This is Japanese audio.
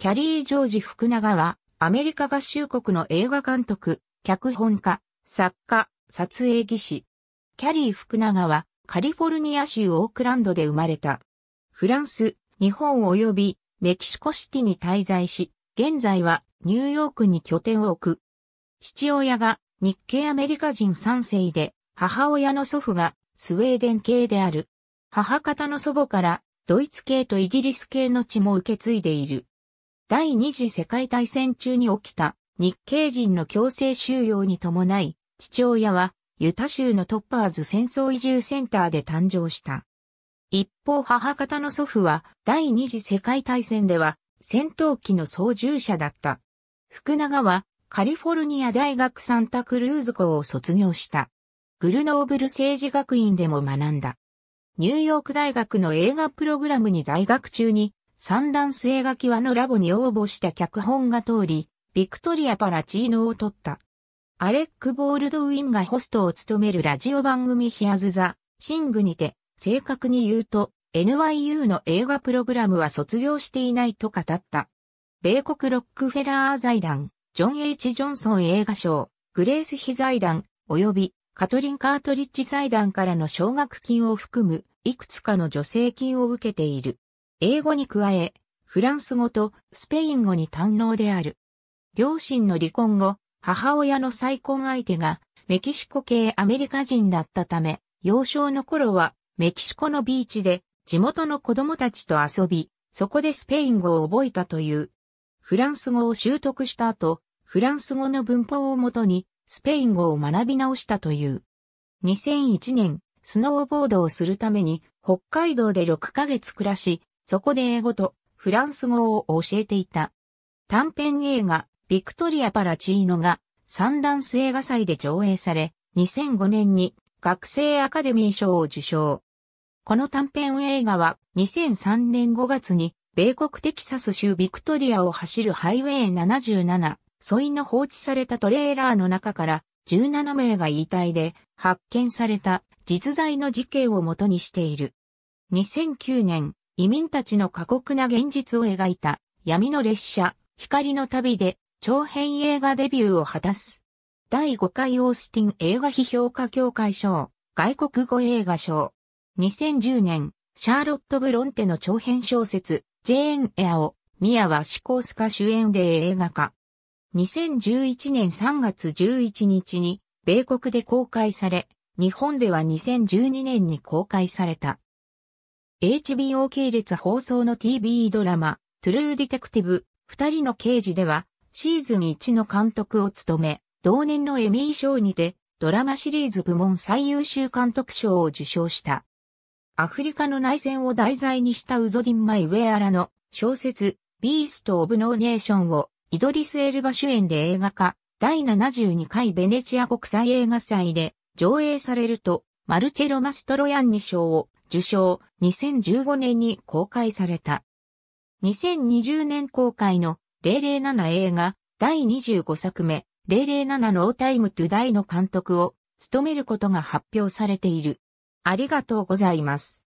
キャリー・ジョージ・福永は、アメリカ合衆国の映画監督、脚本家、作家、撮影技師。キャリー・福永は、カリフォルニア州オークランドで生まれた。フランス、日本及びメキシコシティに滞在し、現在はニューヨークに拠点を置く。父親が日系アメリカ人3世で、母親の祖父がスウェーデン系である。母方の祖母からドイツ系とイギリス系の血も受け継いでいる。第二次世界大戦中に起きた日系人の強制収容に伴い、父親はユタ州のトッパーズ戦争移住センターで誕生した。一方母方の祖父は第二次世界大戦では戦闘機の操縦者だった。福永はカリフォルニア大学サンタクルーズ校を卒業した。グルノーブル政治学院でも学んだ。ニューヨーク大学の映画プログラムに在学中に三段末きは、のラボに応募した脚本が通り、ビクトリア・パラチーノを取った。アレック・ボールドウィンがホストを務めるラジオ番組ヒアズ・ザ・シングにて、正確に言うと、NYU の映画プログラムは卒業していないと語った。米国ロックフェラー財団、ジョン・ H・ ジョンソン映画賞、グレース・ヒ財団、及びカトリン・カートリッジ財団からの奨学金を含む、いくつかの助成金を受けている。英語に加え、フランス語とスペイン語に堪能である。両親の離婚後、母親の再婚相手がメキシコ系アメリカ人だったため、幼少の頃はメキシコのビーチで地元の子供たちと遊び、そこでスペイン語を覚えたという。フランス語を習得した後、フランス語の文法をもとにスペイン語を学び直したという。2001年、スノーボードをするために北海道で6ヶ月暮らし、そこで英語とフランス語を教えていた。短編映画、ビクトリア・パラチーノがサンダンス映画祭で上映され、2005年に学生アカデミー賞を受賞。この短編映画は2003年5月に米国テキサス州ビクトリアを走るハイウェイ77、ソイの放置されたトレーラーの中から17名が遺体で発見された実在の事件をもとにしている。2009年、移民たちの過酷な現実を描いた闇の列車、光の旅で長編映画デビューを果たす。第5回オースティン映画批評家協会賞、外国語映画賞。2010年、シャーロット・ブロンテの長編小説、ジェーン・エアを、宮はシコースカ主演で映画化。2011年3月11日に、米国で公開され、日本では2012年に公開された。HBO 系列放送の TV ドラマ、トゥルーディテクティブ、二人の刑事では、シーズン1の監督を務め、同年のエミー賞にて、ドラマシリーズ部門最優秀監督賞を受賞した。アフリカの内戦を題材にしたウゾディン・マイ・ウェアラの小説、ビースト・オブ・ノーネーションを、イドリス・エルバ主演で映画化、第72回ベネチア国際映画祭で上映されると、マルチェロ・マストロヤンに賞を受賞、2015年に公開された。2020年公開の007映画第25作目007ノータイムトゥダイの監督を務めることが発表されている。ありがとうございます。